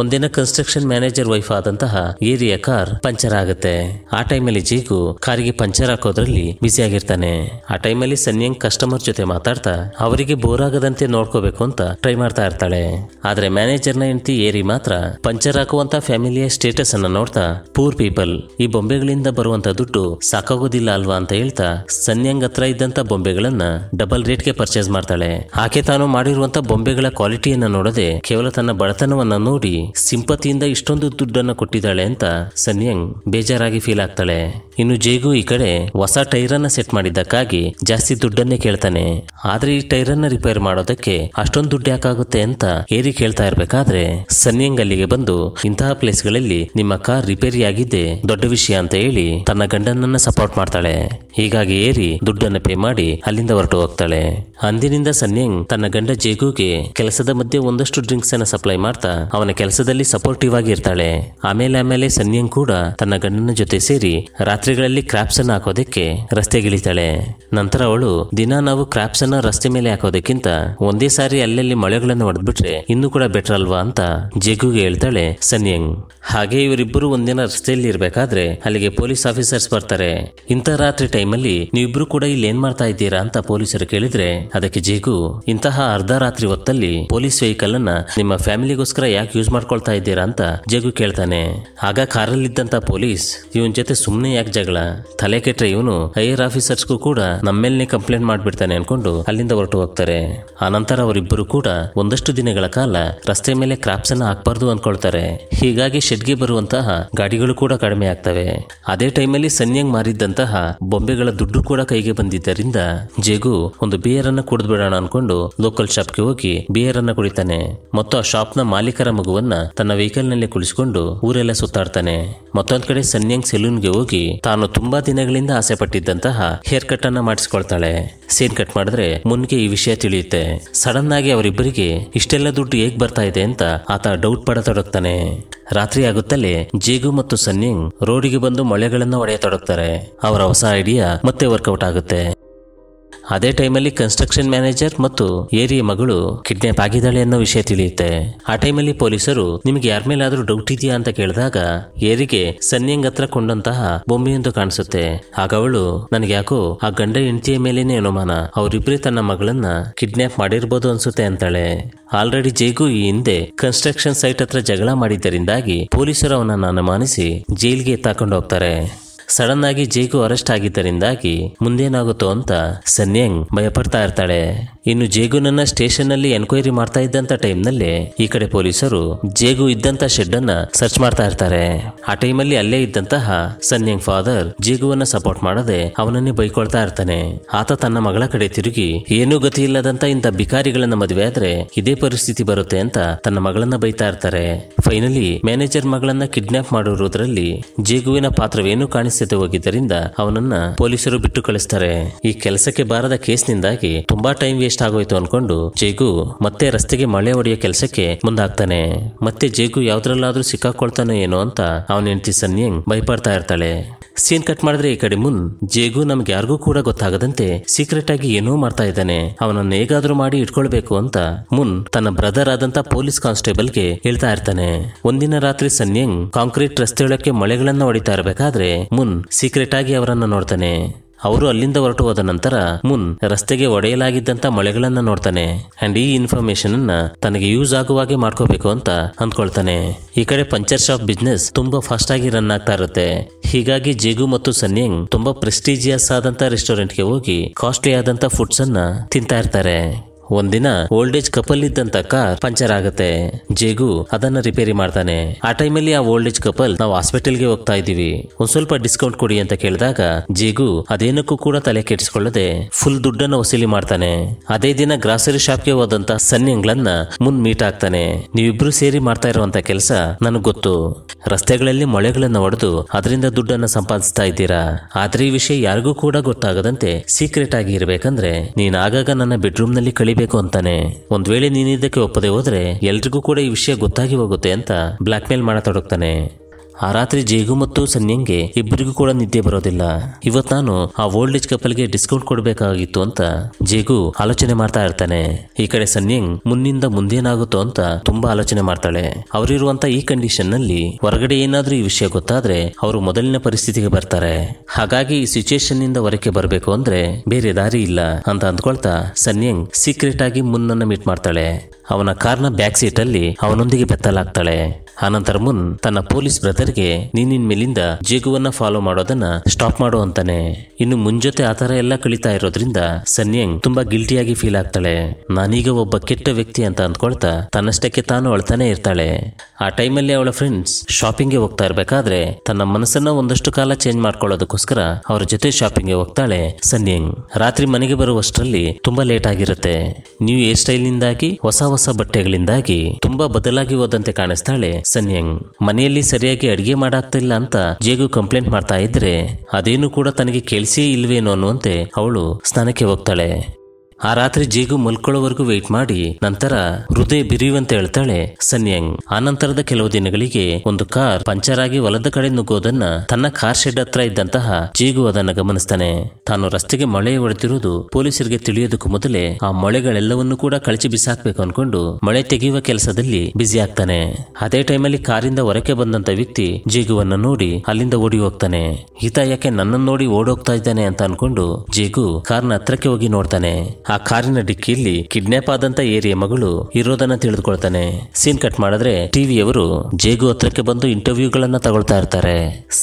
ಒಂದಿನ ಕನ್ಸ್ಟ್ರಕ್ಷನ್ ಮ್ಯಾನೇಜರ್ ವೈಫ್ ಆದಂತಹ ಏರಿಯ ಕಾರ್ ಪಂಚರ್ ಆಗುತ್ತೆ ಆ ಟೈಮಲ್ಲಿ ಜೀಗು ಕಾರಿಗೆ ಪಂಚರ್ ಹಾಕೋದ್ರಲ್ಲಿ ಬ್ಯುಸಿ ಆಗಿರ್ತಾನೆ ಆ ಟೈಮಲ್ಲಿ ಸನ್ಯಂಗ್ ಕಸ್ಟಮರ್ ಜೊತೆ ಮಾತಾಡ್ತಾ ಅವರಿಗೆ ಬೋರ್ ಆಗದಂತೆ ನೋಡ್ಕೋಬೇಕು ಅಂತ ಟ್ರೈ ಮಾಡ್ತಾ ಇರ್ತಾಳೆ ಆದ್ರೆ ಮ್ಯಾನೇಜರ್ನ ಹೆಂಡತಿ ಏರಿ ಮಾತ್ರ ಪಂಚರ್ ಹಾಕುವಂತ ಫ್ಯಾಮಿಲಿಯ ಸ್ಟೇಟಸ್ ಅನ್ನ ನೋಡ್ತಾ ಪೂರ್ ಪೀಪಲ್ ಈ ಬೊಂಬೆಗಳಿಂದ ಬರುವಂತ ದುಡ್ಡು ಸಾಕಾಗೋದಿಲ್ಲ ಅಲ್ವಾ ಅಂತ ಹೇಳ್ತಾ ಸನ್ಯಂಗ್ ಹತ್ರ ಇದ್ದಂತ ಬೊಂಬೆಗಳನ್ನ ಡಬಲ್ ರೇಟ್ಗೆ ಪರ್ಚೇಸ್ ಮಾಡ್ತಾಳೆ ಆಕೆ ತಾನು ಮಾಡಿರುವಂತ ಬೊಂಬೆಗಳ ಕ್ವಾಲಿಟಿಯನ್ನ ನೋಡದೆ ಕೇವಲ ತನ್ನ ಬಡತನವನ್ನ ನೋಡಿ ಸಿಂಪತಿಯಿಂದ ಇಷ್ಟೊಂದು ದುಡ್ಡನ್ನು ಕೊಟ್ಟಿದ್ದಾಳೆ ಅಂತ ಸನ್ಯಂಗ್ ಬೇಜಾರಾಗಿ ಫೀಲ್ ಆಗ್ತಾಳೆ ಇನ್ನು ಜೇಗು ಈ ಕಡೆ ಹೊಸ ಟೈರನ್ನ ಸೆಟ್ ಮಾಡಿದ್ದಕ್ಕಾಗಿ ಜಾಸ್ತಿ ದುಡ್ಡನ್ನೇ ಕೇಳ್ತಾನೆ ಆದ್ರೆ ಈ ಟೈರನ್ನ ರಿಪೇರ್ ಮಾಡೋದಕ್ಕೆ ಅಷ್ಟೊಂದು ದುಡ್ಡು ಯಾಕಾಗುತ್ತೆ ಅಂತ ಏರಿ ಕೇಳ್ತಾ ಇರ್ಬೇಕಾದ್ರೆ ಸನ್ಯಂಗ್ ಅಲ್ಲಿಗೆ ಬಂದು ಇಂತಹ ಪ್ಲೇಸ್ಗಳಲ್ಲಿ ನಿಮ್ಮ ಕಾರ್ ರಿಪೇರಿ ಆಗಿದ್ದೆ ದೊಡ್ಡ ವಿಷಯ ಅಂತ ಹೇಳಿ ತನ್ನ ಗಂಡನನ್ನ ಸಪೋರ್ಟ್ ಮಾಡ್ತಾಳೆ ಹೀಗಾಗಿ ಏರಿ ದುಡ್ಡನ್ನು ಪೇ ಮಾಡಿ ಅಲ್ಲಿಂದ ಹೊರಟು ಹೋಗ್ತಾಳೆ ಅಂದಿನಿಂದ ಸನ್ಯಂಗ್ ತನ್ನ ಗಂಡ ಜೇಗುಗೆ ಕೆಲಸದ ಮಧ್ಯೆ ಒಂದಷ್ಟು ಡ್ರಿಂಕ್ಸ್ ಅನ್ನ ಸಪ್ಲೈ ಮಾಡ್ತಾ ಅವನ ಕೆಲಸ ಕೆಲಸದಲ್ಲಿ ಸಪೋರ್ಟಿವ್ ಆಗಿ ಇರ್ತಾಳೆ ಆಮೇಲೆ ಆಮೇಲೆ ಸನ್ಯಂಗ್ ಕೂಡ ತನ್ನ ಗಂಡನ ಜೊತೆ ಸೇರಿ ರಾತ್ರಿಗಳಲ್ಲಿ ಕ್ರಾಪ್ಸ್ ಅನ್ನ ಹಾಕೋದಕ್ಕೆ ರಸ್ತೆಗಿಳಿತಾಳೆ ನಂತರ ಅವಳು ದಿನ ನಾವು ಕ್ರಾಪ್ಸ್ ಅನ್ನ ರಸ್ತೆ ಮೇಲೆ ಹಾಕೋದಕ್ಕಿಂತ ಒಂದೇ ಸಾರಿ ಅಲ್ಲಲ್ಲಿ ಮಳೆಗಳನ್ನು ಹೊಡೆದ್ಬಿಟ್ರೆ ಇನ್ನು ಕೂಡ ಬೆಟರ್ ಅಲ್ವಾ ಅಂತ ಜೆಗುಗೆ ಹೇಳ್ತಾಳೆ ಸನ್ಯಂಗ್ ಹಾಗೆ ಇವರಿಬ್ಬರು ಒಂದಿನ ರಸ್ತೆಯಲ್ಲಿ ಇರ್ಬೇಕಾದ್ರೆ ಅಲ್ಲಿಗೆ ಪೊಲೀಸ್ ಆಫೀಸರ್ಸ್ ಬರ್ತಾರೆ ಇಂತ ರಾತ್ರಿ ಟೈಮಲ್ಲಿ ನೀವಿಬ್ರು ಕೂಡ ಇಲ್ಲಿ ಏನ್ ಮಾಡ್ತಾ ಇದ್ದೀರಾ ಅಂತ ಪೊಲೀಸರು ಕೇಳಿದ್ರೆ ಅದಕ್ಕೆ ಜೇಗು ಇಂತಹ ಅರ್ಧ ರಾತ್ರಿ ಹೊತ್ತಲ್ಲಿ ಪೊಲೀಸ್ ವೆಹಿಕಲ್ ಅನ್ನ ನಿಮ್ಮ ಫ್ಯಾಮಿಲಿಗೋಸ್ಕರ ಯಾಕೆ ಯೂಸ್ ಮಾಡ್ತಾ ಮಾಡ್ಕೊಳ್ತಾ ಇದ್ದೀರಾ ಅಂತ ಜಗು ಕೇಳ್ತಾನೆ ಆಗ ಕಾರಲ್ಲಿದ್ದಂತ ಪೊಲೀಸ್ ಇವನ್ ಜೊತೆ ಸುಮ್ಮನೆ ಯಾಕೆ ಜಗಳ ತಲೆ ಕೆಟ್ರೆ ಇವನು ಹೈಯರ್ ಆಫೀಸರ್ಸ್ಗೂ ಕೂಡ ಮೇಲೆ ಕಂಪ್ಲೇಂಟ್ ಮಾಡ್ಬಿಡ್ತಾನೆ ಅನ್ಕೊಂಡು ಅಲ್ಲಿಂದ ಹೊರಟು ಹೋಗ್ತಾರೆ ಆನಂತರ ಅವರಿಬ್ಬರು ಕೂಡ ಒಂದಷ್ಟು ದಿನಗಳ ಕಾಲ ರಸ್ತೆ ಮೇಲೆ ಕ್ರಾಪ್ಸ್ ಅನ್ನ ಹಾಕ್ಬಾರ್ದು ಅನ್ಕೊಳ್ತಾರೆ ಹೀಗಾಗಿ ಶೆಡ್ಗೆ ಬರುವಂತಹ ಗಾಡಿಗಳು ಕೂಡ ಕಡಿಮೆ ಆಗ್ತವೆ ಅದೇ ಟೈಮಲ್ಲಿ ಸನ್ಯಂಗ್ ಮಾರಿದ್ದಂತಹ ಬೊಂಬೆಗಳ ದುಡ್ಡು ಕೂಡ ಕೈಗೆ ಬಂದಿದ್ದರಿಂದ ಜೇಗು ಒಂದು ಬಿಯರ್ ಅನ್ನ ಕುಡಿದ್ಬಿಡೋಣ ಅನ್ಕೊಂಡು ಲೋಕಲ್ ಗೆ ಹೋಗಿ ಬಿಯರ್ ಅನ್ನ ಕುಡಿತಾನೆ ಮತ್ತು ಆ ಶಾಪ್ ನ ಮಾಲೀಕರ ಮಗುವನ್ನು ತನ್ನ ವೆಹಿಕಲ್ ನಲ್ಲಿ ಕುಳಿಸಿಕೊಂಡು ಊರೆಲ್ಲ ಸುತ್ತಾಡ್ತಾನೆ ಮತ್ತೊಂದ್ ಕಡೆ ಸನ್ಯಂಗ್ ಸೆಲೂನ್ಗೆ ಹೋಗಿ ತಾನು ತುಂಬಾ ದಿನಗಳಿಂದ ಆಸೆ ಪಟ್ಟಿದ್ದಂತಹ ಹೇರ್ ಕಟ್ ಅನ್ನ ಮಾಡಿಸಿಕೊಳ್ತಾಳೆ ಸೀನ್ ಕಟ್ ಮಾಡಿದ್ರೆ ಮುನ್ಗೆ ಈ ವಿಷಯ ತಿಳಿಯುತ್ತೆ ಸಡನ್ ಆಗಿ ಅವರಿಬ್ಬರಿಗೆ ಇಷ್ಟೆಲ್ಲ ದುಡ್ಡು ಹೇಗ್ ಬರ್ತಾ ಇದೆ ಅಂತ ಆತ ಡೌಟ್ ಪಡತೊಡಗ್ತಾನೆ ರಾತ್ರಿ ಆಗುತ್ತಲೇ ಜೇಗು ಮತ್ತು ಸನ್ಯಂಗ್ ರೋಡಿಗೆ ಬಂದು ಮಳೆಗಳನ್ನ ಒಡೆಯತೊಡಗ್ತಾರೆ ಅವರ ಹೊಸ ಐಡಿಯಾ ಮತ್ತೆ ವರ್ಕೌಟ್ ಆಗುತ್ತೆ ಅದೇ ಟೈಮಲ್ಲಿ ಕನ್ಸ್ಟ್ರಕ್ಷನ್ ಮ್ಯಾನೇಜರ್ ಮತ್ತು ಏರಿಯ ಮಗಳು ಕಿಡ್ನಾಪ್ ಆಗಿದ್ದಾಳೆ ಅನ್ನೋ ವಿಷಯ ತಿಳಿಯುತ್ತೆ ಆ ಟೈಮಲ್ಲಿ ಪೊಲೀಸರು ನಿಮ್ಗೆ ಯಾರ ಮೇಲಾದ್ರೂ ಡೌಟ್ ಇದೆಯಾ ಅಂತ ಕೇಳಿದಾಗ ಏರಿಗೆ ಸನ್ಯಂಗ್ ಹತ್ರ ಕೊಂಡಂತಹ ಬೊಂಬೆಯೊಂದು ಕಾಣಿಸುತ್ತೆ ಆಗ ಅವಳು ನನಗೆ ಯಾಕೋ ಆ ಗಂಡ ಹೆಂಡತಿಯ ಮೇಲೇನೆ ಅನುಮಾನ ಅವರಿಬ್ಬರೇ ತನ್ನ ಮಗಳನ್ನ ಕಿಡ್ನಾಪ್ ಮಾಡಿರ್ಬೋದು ಅನ್ಸುತ್ತೆ ಅಂತಾಳೆ ಆಲ್ರೆಡಿ ಜೈಗು ಈ ಹಿಂದೆ ಕನ್ಸ್ಟ್ರಕ್ಷನ್ ಸೈಟ್ ಹತ್ರ ಜಗಳ ಮಾಡಿದ್ದರಿಂದಾಗಿ ಪೊಲೀಸರು ಅವನನ್ನು ಅನುಮಾನಿಸಿ ಜೈಲ್ಗೆ ತಾಕೊಂಡು ಹೋಗ್ತಾರೆ ಸಡನ್ ಆಗಿ ಜೇಕು ಅರೆಸ್ಟ್ ಆಗಿದ್ದರಿಂದಾಗಿ ಮುಂದೇನಾಗುತ್ತೋ ಅಂತ ಸನ್ಯಂಗ್ ಭಯಪಡ್ತಾ ಇರ್ತಾಳೆ ಇನ್ನು ಜೇಗುನನ್ನ ಸ್ಟೇಷನ್ ನಲ್ಲಿ ಎನ್ಕ್ವೈರಿ ಮಾಡ್ತಾ ಇದ್ದಂತ ಟೈಮ್ ನಲ್ಲಿ ಈ ಕಡೆ ಪೊಲೀಸರು ಜೇಗು ಇದ್ದಂತ ಶೆಡ್ ಅನ್ನ ಸರ್ಚ್ ಮಾಡ್ತಾ ಇರ್ತಾರೆ ಆ ಟೈಮ್ ಅಲ್ಲಿ ಅಲ್ಲೇ ಇದ್ದಂತಹ ಸನ್ಯಂಗ್ ಫಾದರ್ ಜೇಗುವನ್ನ ಸಪೋರ್ಟ್ ಮಾಡದೆ ಅವನನ್ನೇ ಬೈಕೊಳ್ತಾ ಇರ್ತಾನೆ ಆತ ತನ್ನ ಮಗಳ ಕಡೆ ತಿರುಗಿ ಏನೂ ಗತಿ ಇಲ್ಲದಂತ ಇಂಥ ಬಿಕಾರಿಗಳನ್ನ ಮದುವೆ ಆದ್ರೆ ಇದೇ ಪರಿಸ್ಥಿತಿ ಬರುತ್ತೆ ಅಂತ ತನ್ನ ಮಗಳನ್ನ ಬೈತಾ ಇರ್ತಾರೆ ಫೈನಲಿ ಮ್ಯಾನೇಜರ್ ಮಗಳನ್ನ ಕಿಡ್ನಾಪ್ ಮಾಡಿರುವುದರಲ್ಲಿ ಜೇಗುವಿನ ಪಾತ್ರವೇನು ಕಾಣಿಸ್ತಾ ಅನಿಶ್ಚಿತೆ ಹೋಗಿದ್ದರಿಂದ ಅವನನ್ನ ಪೊಲೀಸರು ಬಿಟ್ಟು ಕಳಿಸ್ತಾರೆ ಈ ಕೆಲಸಕ್ಕೆ ಬಾರದ ಕೇಸ್ ನಿಂದಾಗಿ ತುಂಬಾ ಟೈಮ್ ವೇಸ್ಟ್ ಆಗೋಯ್ತು ಅನ್ಕೊಂಡು ಜೇಗು ಮತ್ತೆ ರಸ್ತೆಗೆ ಮಳೆ ಹೊಡೆಯೋ ಕೆಲಸಕ್ಕೆ ಮುಂದಾಗ್ತಾನೆ ಮತ್ತೆ ಜೇಗು ಯಾವ್ದ್ರಲ್ಲಾದ್ರೂ ಸಿಕ್ಕಾಕೊಳ್ತಾನೋ ಏನೋ ಅಂತ ಅವನ ಹೆಂಡತಿ ಸನ್ಯಂಗ್ ಭಯಪಡ್ತಾ ಇರ್ತಾಳೆ ಸೀನ್ ಕಟ್ ಮಾಡಿದ್ರೆ ಈ ಕಡೆ ಮುನ್ ಜೇಗು ನಮ್ಗೆ ಯಾರಿಗೂ ಕೂಡ ಗೊತ್ತಾಗದಂತೆ ಸೀಕ್ರೆಟ್ ಆಗಿ ಏನೋ ಮಾಡ್ತಾ ಇದ್ದಾನೆ ಅವನನ್ನ ಹೇಗಾದ್ರೂ ಮಾಡಿ ಇಟ್ಕೊಳ್ಬೇಕು ಅಂತ ಮುನ್ ತನ್ನ ಬ್ರದರ್ ಆದಂತ ಪೊಲೀಸ್ ಕಾನ್ಸ್ಟೇಬಲ್ ಗೆ ಹೇಳ್ತಾ ಇರ್ತಾನೆ ಒಂದಿನ ರಾತ್ರಿ ಸನ್ಯಂಗ್ ಕಾಂಕ್ರೀಟ್ ರಸ್ತೆಯೊಳಕ್ಕೆ ಮಳೆಗಳನ್ನ ಹೊಡಿತಾ ಇರಬೇಕಾದ್ರೆ ಮುನ್ ಸೀಕ್ರೆಟ್ ಆಗಿ ಅವರನ್ನ ನೋಡ್ತಾನೆ ಅವರು ಅಲ್ಲಿಂದ ಹೊರಟು ಹೋದ ನಂತರ ಮುನ್ ರಸ್ತೆಗೆ ಒಡೆಯಲಾಗಿದ್ದಂತ ಮಳೆಗಳನ್ನ ನೋಡ್ತಾನೆ ಅಂಡ್ ಈ ಇನ್ಫಾರ್ಮೇಶನ್ ಅನ್ನ ತನಗೆ ಯೂಸ್ ಆಗುವಾಗೆ ಮಾಡ್ಕೋಬೇಕು ಅಂತ ಅಂದ್ಕೊಳ್ತಾನೆ ಈ ಕಡೆ ಪಂಚರ್ ಶಾಪ್ ಬಿಸ್ನೆಸ್ ತುಂಬಾ ಫಾಸ್ಟ್ ಆಗಿ ರನ್ ಆಗ್ತಾ ಇರುತ್ತೆ ಹೀಗಾಗಿ ಜೇಗು ಮತ್ತು ಸನ್ಯಂಗ್ ತುಂಬಾ ಪ್ರೆಸ್ಟೀಜಿಯಸ್ ಆದಂತ ರೆಸ್ಟೋರೆಂಟ್ಗೆ ಹೋಗಿ ಕಾಸ್ಟ್ಲಿ ಆದಂತ ಫುಡ್ಸ್ ಅನ್ನ ತಿಂತಾ ಇರ್ತಾರೆ ಒಂದಿನ ಓಲ್ಡ್ ಏಜ್ ಕಪಲ್ ಇದ್ದಂತ ಕಾರ್ ಪಂಚರ್ ಆಗುತ್ತೆ ಜೇಗು ಅದನ್ನ ರಿಪೇರಿ ಮಾಡ್ತಾನೆ ಆ ಟೈಮಲ್ಲಿ ಆ ಓಲ್ಡ್ ಏಜ್ ಕಪಲ್ ನಾವು ಗೆ ಹೋಗ್ತಾ ಇದೀವಿ ಒಂದ್ ಸ್ವಲ್ಪ ಡಿಸ್ಕೌಂಟ್ ಕೊಡಿ ಅಂತ ಕೇಳಿದಾಗ ಜೇಗು ಅದೇನಕ್ಕೂ ಕೂಡ ತಲೆ ಕೆಡಿಸಿಕೊಳ್ಳದೆ ಫುಲ್ ದುಡ್ಡನ್ನ ವಸೂಲಿ ಮಾಡ್ತಾನೆ ಅದೇ ದಿನ ಗ್ರಾಸರಿ ಶಾಪ್ಗೆ ಹೋದಂತ ಸನ್ಯಂಗ್ಲನ್ನ ಮುಂದ್ ಮೀಟ್ ಆಗ್ತಾನೆ ನೀವಿಬ್ರು ಸೇರಿ ಮಾಡ್ತಾ ಇರುವಂತ ಕೆಲಸ ನನಗ್ ಗೊತ್ತು ರಸ್ತೆಗಳಲ್ಲಿ ಮೊಳೆಗಳನ್ನ ಹೊಡೆದು ಅದರಿಂದ ದುಡ್ಡನ್ನ ಸಂಪಾದಿಸ್ತಾ ಇದ್ದೀರಾ ಆದ್ರೆ ಈ ವಿಷಯ ಯಾರಿಗೂ ಕೂಡ ಗೊತ್ತಾಗದಂತೆ ಸೀಕ್ರೆಟ್ ಆಗಿ ಇರ್ಬೇಕಂದ್ರೆ ನೀನ್ ಆಗಾಗ ನನ್ನ ಬೆಡ್ರೂಮ್ ನಲ್ಲಿ ಕಳಿ ಬೇಕು ಅಂತಾನೆ ಒಂದ್ ವೇಳೆ ನೀನಿದ್ದಕ್ಕೆ ಒಪ್ಪದೆ ಹೋದ್ರೆ ಎಲ್ರಿಗೂ ಕೂಡ ಈ ವಿಷಯ ಗೊತ್ತಾಗಿ ಹೋಗುತ್ತೆ ಅಂತ ಬ್ಲಾಕ್ ಮೇಲ್ ಮಾಡತೊಡಗ್ತಾನೆ ಆ ರಾತ್ರಿ ಜೇಗು ಮತ್ತು ಸನ್ಯಂಗೆ ಇಬ್ಬರಿಗೂ ಕೂಡ ನಿದ್ದೆ ಬರೋದಿಲ್ಲ ಇವತ್ ನಾನು ಆ ಓಲ್ಡ್ ಏಜ್ ಕಪಲ್ಗೆ ಡಿಸ್ಕೌಂಟ್ ಕೊಡಬೇಕಾಗಿತ್ತು ಅಂತ ಜೇಗು ಆಲೋಚನೆ ಮಾಡ್ತಾ ಇರ್ತಾನೆ ಈ ಕಡೆ ಸನ್ಯಂಗ್ ಮುನ್ನಿಂದ ಮುಂದೇನಾಗುತ್ತೋ ಅಂತ ತುಂಬಾ ಆಲೋಚನೆ ಮಾಡ್ತಾಳೆ ಅವರಿರುವಂತ ಈ ಕಂಡೀಷನ್ ನಲ್ಲಿ ಹೊರಗಡೆ ಏನಾದ್ರೂ ಈ ವಿಷಯ ಗೊತ್ತಾದ್ರೆ ಅವರು ಮೊದಲಿನ ಪರಿಸ್ಥಿತಿಗೆ ಬರ್ತಾರೆ ಹಾಗಾಗಿ ಈ ಸಿಚುಯೇಷನ್ ನಿಂದ ಹೊರಕ್ಕೆ ಬರಬೇಕು ಅಂದ್ರೆ ಬೇರೆ ದಾರಿ ಇಲ್ಲ ಅಂತ ಅಂದ್ಕೊಳ್ತಾ ಸನ್ಯಂಗ್ ಸೀಕ್ರೆಟ್ ಆಗಿ ಮುನ್ನನ್ನು ಮೀಟ್ ಮಾಡ್ತಾಳೆ ಅವನ ಕಾರ್ನ ಬ್ಯಾಕ್ ಸೀಟ್ ಅಲ್ಲಿ ಅವನೊಂದಿಗೆ ಬೆತ್ತಲಾಗ್ತಾಳೆ ಆನಂತರ ಮುನ್ ತನ್ನ ಪೊಲೀಸ್ ಬ್ರದರ್ ಗೆ ನಿನ್ನಿನ್ ಮೇಲಿಂದ ಜೇಗುವನ್ನ ಫಾಲೋ ಮಾಡೋದನ್ನ ಸ್ಟಾಪ್ ಮಾಡು ಅಂತಾನೆ ಇನ್ನು ಮುಂಜೊತೆ ಆತರ ಎಲ್ಲ ಕಳಿತಾ ಇರೋದ್ರಿಂದ ಸನ್ಯಂಗ್ ತುಂಬಾ ಗಿಲ್ಟಿಯಾಗಿ ಫೀಲ್ ಆಗ್ತಾಳೆ ನಾನೀಗ ಒಬ್ಬ ಕೆಟ್ಟ ವ್ಯಕ್ತಿ ಅಂತ ಅಂದ್ಕೊಳ್ತಾ ತನ್ನಷ್ಟಕ್ಕೆ ತಾನು ಅಳ್ತಾನೆ ಇರ್ತಾಳೆ ಆ ಟೈಮಲ್ಲಿ ಅವಳ ಫ್ರೆಂಡ್ಸ್ ಶಾಪಿಂಗ್ಗೆ ಹೋಗ್ತಾ ಇರ್ಬೇಕಾದ್ರೆ ತನ್ನ ಮನಸ್ಸನ್ನ ಒಂದಷ್ಟು ಕಾಲ ಚೇಂಜ್ ಮಾಡ್ಕೊಳ್ಳೋದಕ್ಕೋಸ್ಕರ ಅವ್ರ ಜೊತೆ ಶಾಪಿಂಗ್ಗೆ ಹೋಗ್ತಾಳೆ ಸನ್ಯಂಗ್ ರಾತ್ರಿ ಮನೆಗೆ ಬರುವಷ್ಟರಲ್ಲಿ ತುಂಬಾ ಲೇಟ್ ಆಗಿರುತ್ತೆ ನ್ಯೂ ಏರ್ ಸ್ಟೈಲ್ ನಿಂದಾಗಿ ಹೊಸ ಹೊಸ ಬಟ್ಟೆಗಳಿಂದಾಗಿ ತುಂಬಾ ಬದಲಾಗಿ ಹೋದಂತೆ ಕಾಣಿಸ್ತಾಳೆ ಸನ್ಯಂಗ್ ಮನೆಯಲ್ಲಿ ಸರಿಯಾಗಿ ಅಡಿಗೆ ಮಾಡಾಕ್ತಿಲ್ಲ ಅಂತ ಜೇಗು ಕಂಪ್ಲೇಂಟ್ ಮಾಡ್ತಾ ಇದ್ರೆ ಅದೇನು ಕೂಡ ತನಗೆ ಕೇಳಿಸೇ ಇಲ್ವೇನೋ ಅನ್ನುವಂತೆ ಅವಳು ಸ್ನಾನಕ್ಕೆ ಹೋಗ್ತಾಳೆ ಆ ರಾತ್ರಿ ಜೀಗು ಮಲ್ಕೊಳ್ಳೋವರೆಗೂ ವೇಟ್ ಮಾಡಿ ನಂತರ ಹೃದಯ ಬಿರಿಯುವಂತೆ ಹೇಳ್ತಾಳೆ ಸನ್ಯಂಗ್ ಆ ನಂತರದ ಕೆಲವು ದಿನಗಳಿಗೆ ಒಂದು ಕಾರ್ ಪಂಚರ್ ಆಗಿ ಹೊಲದ ಕಡೆ ನುಗ್ಗೋದನ್ನ ತನ್ನ ಕಾರ್ ಶೆಡ್ ಹತ್ರ ಇದ್ದಂತಹ ಜೀಗು ಅದನ್ನ ಗಮನಿಸ್ತಾನೆ ತಾನು ರಸ್ತೆಗೆ ಮಳೆ ಹೊಡೆತಿರುವುದು ಪೊಲೀಸರಿಗೆ ತಿಳಿಯೋದಕ್ಕೂ ಮೊದಲೇ ಆ ಮಳೆಗಳೆಲ್ಲವನ್ನೂ ಕೂಡ ಕಳಚಿ ಬಿಸಾಕ್ಬೇಕು ಅನ್ಕೊಂಡು ಮಳೆ ತೆಗೆಯುವ ಕೆಲಸದಲ್ಲಿ ಬ್ಯುಸಿ ಆಗ್ತಾನೆ ಅದೇ ಟೈಮಲ್ಲಿ ಕಾರಿಂದ ಹೊರಕೆ ಬಂದಂತ ವ್ಯಕ್ತಿ ಜೀಗುವನ್ನ ನೋಡಿ ಅಲ್ಲಿಂದ ಓಡಿ ಹೋಗ್ತಾನೆ ಹಿತ ಯಾಕೆ ನನ್ನನ್ನು ನೋಡಿ ಓಡೋಗ್ತಾ ಇದ್ದಾನೆ ಅಂತ ಅನ್ಕೊಂಡು ಜೀಗು ಕಾರ್ನ ಹತ್ರಕ್ಕೆ ಹೋಗಿ ನೋಡ್ತಾನೆ ಆ ಕಾರಿನ ಡಿಕ್ಕಿಯಲ್ಲಿ ಕಿಡ್ನಾಪ್ ಆದಂತ ಏರಿಯ ಮಗಳು ಇರೋದನ್ನ ತಿಳಿದುಕೊಳ್ತಾನೆ ಸೀನ್ ಕಟ್ ಮಾಡಿದ್ರೆ ಟಿವಿಯವರು ಜೇಗು ಹತ್ರಕ್ಕೆ ಬಂದು ಇಂಟರ್ವ್ಯೂಗಳನ್ನ ತಗೊಳ್ತಾ ಇರ್ತಾರೆ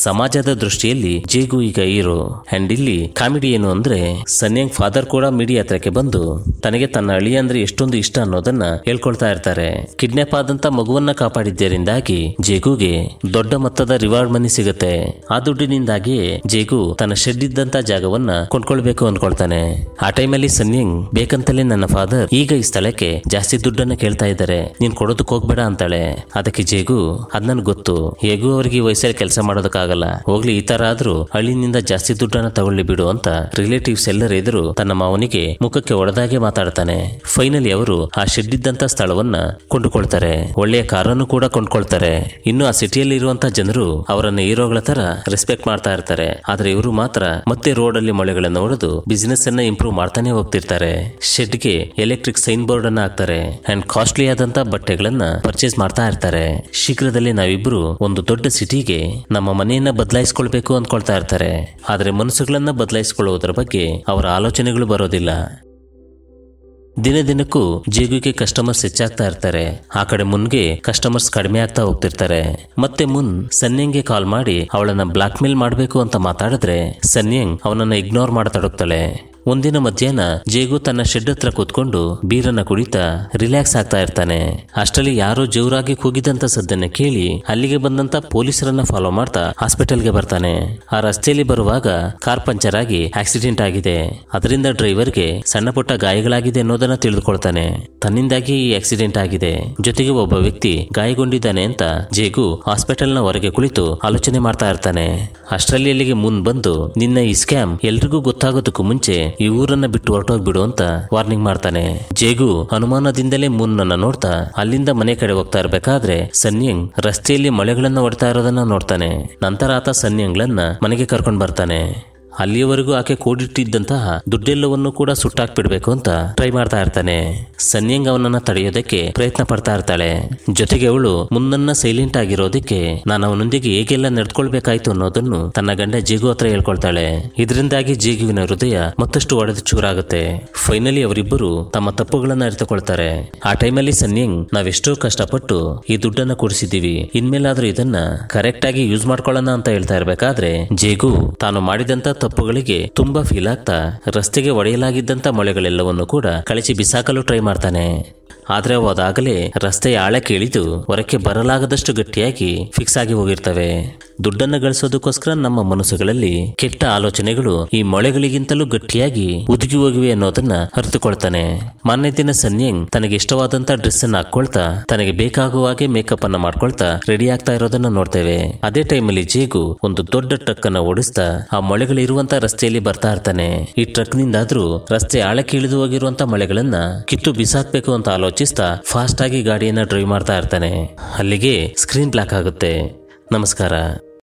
ಸಮಾಜದ ದೃಷ್ಟಿಯಲ್ಲಿ ಜೇಗು ಈಗ ಇರು ಅಂಡ್ ಇಲ್ಲಿ ಕಾಮಿಡಿ ಏನು ಅಂದ್ರೆ ಸನ್ಯಂಗ್ ಫಾದರ್ ಕೂಡ ಮೀಡಿಯಾ ಹತ್ರಕ್ಕೆ ಬಂದು ತನಗೆ ತನ್ನ ಅಳಿಯ ಅಂದ್ರೆ ಎಷ್ಟೊಂದು ಇಷ್ಟ ಅನ್ನೋದನ್ನ ಹೇಳ್ಕೊಳ್ತಾ ಇರ್ತಾರೆ ಕಿಡ್ನಾಪ್ ಆದಂತ ಮಗುವನ್ನ ಕಾಪಾಡಿದ್ದರಿಂದಾಗಿ ಜೇಗುಗೆ ದೊಡ್ಡ ಮೊತ್ತದ ರಿವಾರ್ಡ್ ಮನಿ ಸಿಗುತ್ತೆ ಆ ದುಡ್ಡಿನಿಂದಾಗಿ ಜೇಗು ತನ್ನ ಶೆಡ್ ಇದ್ದಂತ ಜಾಗವನ್ನ ಕೊಂಡ್ಕೊಳ್ಬೇಕು ಅನ್ಕೊಳ್ತಾನೆ ಆ ಟೈಮಲ್ಲಿ ಸನ್ಯಂಗ್ ಬೇಕಂತಲೇ ನನ್ನ ಫಾದರ್ ಈಗ ಈ ಸ್ಥಳಕ್ಕೆ ಜಾಸ್ತಿ ದುಡ್ಡನ್ನ ಕೇಳ್ತಾ ಇದ್ದಾರೆ ನೀನ್ ಕೊಡೋದಕ್ಕೆ ಹೋಗ್ಬೇಡ ಅಂತಾಳೆ ಅದಕ್ಕೆ ಜೇಗು ಅದ್ ನನ್ ಗೊತ್ತು ಹೇಗೂ ಅವ್ರಿಗೆ ವಯಸ್ಸಲ್ಲಿ ಕೆಲಸ ಮಾಡೋದಕ್ಕಾಗಲ್ಲ ಹೋಗ್ಲಿ ಈ ತರ ಆದ್ರೂ ಹಳ್ಳಿನಿಂದ ಜಾಸ್ತಿ ದುಡ್ಡನ್ನ ತಗೊಳ್ಳಿ ಬಿಡು ಅಂತ ರಿಲೇಟಿವ್ಸ್ ಎಲ್ಲರ ಎದುರು ತನ್ನ ಮಾವನಿಗೆ ಮುಖಕ್ಕೆ ಒಡೆದಾಗೆ ಮಾತಾಡ್ತಾನೆ ಫೈನಲಿ ಅವರು ಆ ಶೆಡ್ ಇದ್ದಂತ ಸ್ಥಳವನ್ನ ಕೊಂಡುಕೊಳ್ತಾರೆ ಒಳ್ಳೆಯ ಕಾರನ್ನು ಕೂಡ ಕೊಂಡ್ಕೊಳ್ತಾರೆ ಇನ್ನು ಆ ಸಿಟಿಯಲ್ಲಿ ಇರುವಂತ ಜನರು ಅವರನ್ನ ಹೀರೋಗಳ ತರ ರೆಸ್ಪೆಕ್ಟ್ ಮಾಡ್ತಾ ಇರ್ತಾರೆ ಆದ್ರೆ ಇವರು ಮಾತ್ರ ಮತ್ತೆ ರೋಡ್ ಅಲ್ಲಿ ಮಳೆಗಳನ್ನು ಹೊಡೆದು ಬಿಸಿನೆಸ್ ಅನ್ನ ಇಂಪ್ರೂವ್ ಮಾಡ್ತಾನೆ ಹೋಗ್ತಿರ್ತಾರೆ ಮಾಡ್ತಾರೆ ಎಲೆಕ್ಟ್ರಿಕ್ ಸೈನ್ ಬೋರ್ಡ್ ಅನ್ನ ಹಾಕ್ತಾರೆ ಅಂಡ್ ಕಾಸ್ಟ್ಲಿ ಆದಂತ ಬಟ್ಟೆಗಳನ್ನ ಪರ್ಚೇಸ್ ಮಾಡ್ತಾ ಇರ್ತಾರೆ ಶೀಘ್ರದಲ್ಲಿ ನಾವಿಬ್ರು ಒಂದು ದೊಡ್ಡ ಸಿಟಿಗೆ ನಮ್ಮ ಮನೆಯನ್ನ ಬದಲಾಯಿಸ್ಕೊಳ್ಬೇಕು ಅಂದ್ಕೊಳ್ತಾ ಇರ್ತಾರೆ ಆದ್ರೆ ಮನಸ್ಸುಗಳನ್ನ ಬದಲಾಯಿಸಿಕೊಳ್ಳುವುದರ ಬಗ್ಗೆ ಅವರ ಆಲೋಚನೆಗಳು ಬರೋದಿಲ್ಲ ದಿನ ದಿನಕ್ಕೂ ಜೇಗುಗೆ ಕಸ್ಟಮರ್ಸ್ ಹೆಚ್ಚಾಗ್ತಾ ಇರ್ತಾರೆ ಆ ಕಡೆ ಮುನ್ಗೆ ಕಸ್ಟಮರ್ಸ್ ಕಡಿಮೆ ಆಗ್ತಾ ಹೋಗ್ತಿರ್ತಾರೆ ಮತ್ತೆ ಮುನ್ ಸನ್ಯಂಗೆ ಕಾಲ್ ಮಾಡಿ ಅವಳನ್ನ ಬ್ಲಾಕ್ ಮೇಲ್ ಮಾಡಬೇಕು ಅಂತ ಮಾತಾಡಿದ್ರೆ ಸನ್ಯಂಗ್ ಅವನನ್ನ ಇಗ್ನೋರ್ ಮಾಡ್ತಾಡೋಗ್ತಾಳೆ ಒಂದಿನ ಮಧ್ಯಾಹ್ನ ಜೇಗು ತನ್ನ ಶೆಡ್ ಹತ್ರ ಕೂತ್ಕೊಂಡು ಬೀರನ್ನ ಕುಡಿತಾ ರಿಲ್ಯಾಕ್ಸ್ ಆಗ್ತಾ ಇರ್ತಾನೆ ಅಷ್ಟರಲ್ಲಿ ಯಾರೋ ಜೋರಾಗಿ ಕೂಗಿದಂತ ಸದ್ದನ್ನ ಕೇಳಿ ಅಲ್ಲಿಗೆ ಬಂದಂತ ಪೊಲೀಸರನ್ನ ಫಾಲೋ ಮಾಡ್ತಾ ಹಾಸ್ಪಿಟಲ್ ಗೆ ಬರ್ತಾನೆ ಆ ರಸ್ತೆಯಲ್ಲಿ ಬರುವಾಗ ಕಾರ್ ಪಂಚರ್ ಆಗಿ ಆಕ್ಸಿಡೆಂಟ್ ಆಗಿದೆ ಅದರಿಂದ ಡ್ರೈವರ್ಗೆ ಸಣ್ಣ ಪುಟ್ಟ ಗಾಯಗಳಾಗಿದೆ ಅನ್ನೋದನ್ನ ತಿಳಿದುಕೊಳ್ತಾನೆ ತನ್ನಿಂದಾಗಿ ಈ ಆಕ್ಸಿಡೆಂಟ್ ಆಗಿದೆ ಜೊತೆಗೆ ಒಬ್ಬ ವ್ಯಕ್ತಿ ಗಾಯಗೊಂಡಿದ್ದಾನೆ ಅಂತ ಜೇಗು ಹಾಸ್ಪಿಟಲ್ ನ ಹೊರಗೆ ಕುಳಿತು ಆಲೋಚನೆ ಮಾಡ್ತಾ ಇರ್ತಾನೆ ಅಷ್ಟರಲ್ಲಿ ಅಲ್ಲಿಗೆ ಮುಂದ್ ಬಂದು ನಿನ್ನ ಈ ಸ್ಕ್ಯಾಮ್ ಎಲ್ರಿಗೂ ಗೊತ್ತಾಗೋದಕ್ಕೂ ಮುಂಚೆ ಈ ಊರನ್ನ ಬಿಟ್ಟು ಹೊರಟೋಗ್ಬಿಡು ಅಂತ ವಾರ್ನಿಂಗ್ ಮಾಡ್ತಾನೆ ಜೇಗು ಅನುಮಾನದಿಂದಲೇ ಮುನ್ನನ್ನ ನೋಡ್ತಾ ಅಲ್ಲಿಂದ ಮನೆ ಕಡೆ ಹೋಗ್ತಾ ಇರ್ಬೇಕಾದ್ರೆ ಸನ್ಯಂಗ್ ರಸ್ತೆಯಲ್ಲಿ ಮಳೆಗಳನ್ನ ಹೊಡ್ತಾ ಇರೋದನ್ನ ನೋಡ್ತಾನೆ ನಂತರ ಆತ ಸನ್ಯಂಗ್ಳನ್ನ ಮನೆಗೆ ಕರ್ಕೊಂಡ್ ಬರ್ತಾನೆ ಅಲ್ಲಿಯವರೆಗೂ ಆಕೆ ಕೂಡಿಟ್ಟಿದ್ದಂತಹ ದುಡ್ಡೆಲ್ಲವನ್ನು ಕೂಡ ಸುಟ್ಟಾಕ್ಬಿಡ್ಬೇಕು ಅಂತ ಟ್ರೈ ಮಾಡ್ತಾ ಇರ್ತಾನೆ ಸನ್ಯಂಗ್ ಅವನನ್ನ ತಡೆಯೋದಕ್ಕೆ ಪ್ರಯತ್ನ ಪಡ್ತಾ ಇರ್ತಾಳೆ ಜೊತೆಗೆ ಅವಳು ಮುಂದನ್ನ ಸೈಲೆಂಟ್ ಆಗಿರೋದಕ್ಕೆ ನಾನು ಅವನೊಂದಿಗೆ ಹೇಗೆಲ್ಲ ನಡ್ಕೊಳ್ಬೇಕಾಯ್ತು ಅನ್ನೋದನ್ನು ತನ್ನ ಗಂಡ ಜೇಗು ಹತ್ರ ಹೇಳ್ಕೊಳ್ತಾಳೆ ಇದರಿಂದಾಗಿ ಜೀಗುವಿನ ಹೃದಯ ಮತ್ತಷ್ಟು ಒಡೆದು ಚೂರಾಗುತ್ತೆ ಫೈನಲಿ ಅವರಿಬ್ಬರು ತಮ್ಮ ತಪ್ಪುಗಳನ್ನ ಅರಿತುಕೊಳ್ತಾರೆ ಆ ಟೈಮಲ್ಲಿ ಸನ್ಯಂಗ್ ನಾವೆಷ್ಟೋ ಕಷ್ಟಪಟ್ಟು ಈ ದುಡ್ಡನ್ನ ಕೊಡಿಸಿದ್ದೀವಿ ಇನ್ಮೇಲಾದ್ರೂ ಇದನ್ನ ಕರೆಕ್ಟ್ ಆಗಿ ಯೂಸ್ ಮಾಡ್ಕೊಳ್ಳೋಣ ಅಂತ ಹೇಳ್ತಾ ಇರ್ಬೇಕಾದ್ರೆ ಜೇಗು ತಾನು ಮಾಡಿದಂತ ತಪ್ಪುಗಳಿಗೆ ತುಂಬಾ ಫೀಲ್ ಆಗ್ತಾ ರಸ್ತೆಗೆ ಒಡೆಯಲಾಗಿದ್ದಂಥ ಮೊಳೆಗಳೆಲ್ಲವನ್ನು ಕೂಡ ಕಳಚಿ ಬಿಸಾಕಲು ಟ್ರೈ ಮಾಡ್ತಾನೆ ಆದರೆ ಅದಾಗಲೇ ರಸ್ತೆಯ ಆಳಕ್ಕೆ ಇಳಿದು ಹೊರಕ್ಕೆ ಬರಲಾಗದಷ್ಟು ಗಟ್ಟಿಯಾಗಿ ಫಿಕ್ಸ್ ಆಗಿ ಹೋಗಿರ್ತವೆ ದುಡ್ಡನ್ನು ಗಳಿಸೋದಕ್ಕೋಸ್ಕರ ನಮ್ಮ ಮನಸ್ಸುಗಳಲ್ಲಿ ಕೆಟ್ಟ ಆಲೋಚನೆಗಳು ಈ ಮೊಳೆಗಳಿಗಿಂತಲೂ ಗಟ್ಟಿಯಾಗಿ ಉದುಗಿ ಹೋಗಿವೆ ಅನ್ನೋದನ್ನ ಅರಿತುಕೊಳ್ತಾನೆ ಮಾನ್ಯ ದಿನ ಸನ್ಯಂಗ್ ತನಗೆ ಇಷ್ಟವಾದಂತ ಡ್ರೆಸ್ ಅನ್ನ ಹಾಕೊಳ್ತಾ ತನಗೆ ಬೇಕಾಗುವ ಹಾಗೆ ಮೇಕಪ್ ಅನ್ನ ಮಾಡ್ಕೊಳ್ತಾ ರೆಡಿ ಆಗ್ತಾ ಇರೋದನ್ನ ನೋಡ್ತೇವೆ ಅದೇ ಟೈಮಲ್ಲಿ ಜೇಗು ಒಂದು ದೊಡ್ಡ ಟ್ರಕ್ ಅನ್ನ ಓಡಿಸ್ತಾ ಆ ಮೊಳೆಗಳಿರುವಂತ ರಸ್ತೆಯಲ್ಲಿ ಬರ್ತಾ ಇರ್ತಾನೆ ಈ ಟ್ರಕ್ ನಿಂದಾದ್ರೂ ರಸ್ತೆ ಆಳಕ್ಕೆ ಇಳಿದು ಹೋಗಿರುವಂತ ಮಳೆಗಳನ್ನ ಕಿತ್ತು ಬಿಸಾಕ್ಬೇಕು ಅಂತ ಆಲೋಚನೆ ಚಿಸ್ತ ಫಾಸ್ಟ್ ಆಗಿ ಗಾಡಿಯನ್ನ ಡ್ರೈವ್ ಮಾಡ್ತಾ ಇರ್ತಾನೆ ಅಲ್ಲಿಗೆ ಸ್ಕ್ರೀನ್ ಬ್ಲಾಕ್ ಆಗುತ್ತೆ ನಮಸ್ಕಾರ